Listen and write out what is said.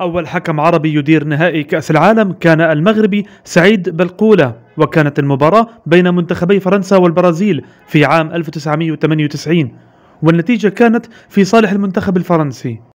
أول حكم عربي يدير نهائي كأس العالم كان المغربي سعيد بلقولة وكانت المباراة بين منتخبي فرنسا والبرازيل في عام 1998 والنتيجة كانت في صالح المنتخب الفرنسي